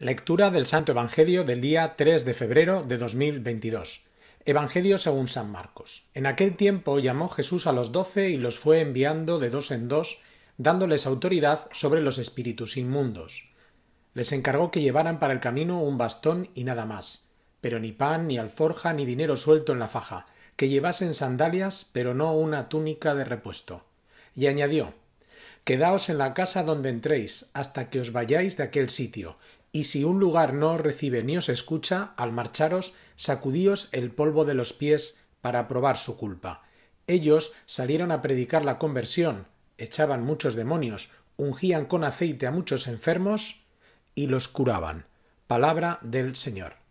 Lectura del Santo Evangelio del día 3 de febrero de 2022. Evangelio según San Marcos. En aquel tiempo llamó Jesús a los doce y los fue enviando de dos en dos, dándoles autoridad sobre los espíritus inmundos. Les encargó que llevaran para el camino un bastón y nada más, pero ni pan, ni alforja, ni dinero suelto en la faja, que llevasen sandalias, pero no una túnica de repuesto. Y añadió Quedaos en la casa donde entréis, hasta que os vayáis de aquel sitio, y si un lugar no os recibe ni os escucha, al marcharos, sacudíos el polvo de los pies para probar su culpa. Ellos salieron a predicar la conversión, echaban muchos demonios, ungían con aceite a muchos enfermos y los curaban. Palabra del Señor.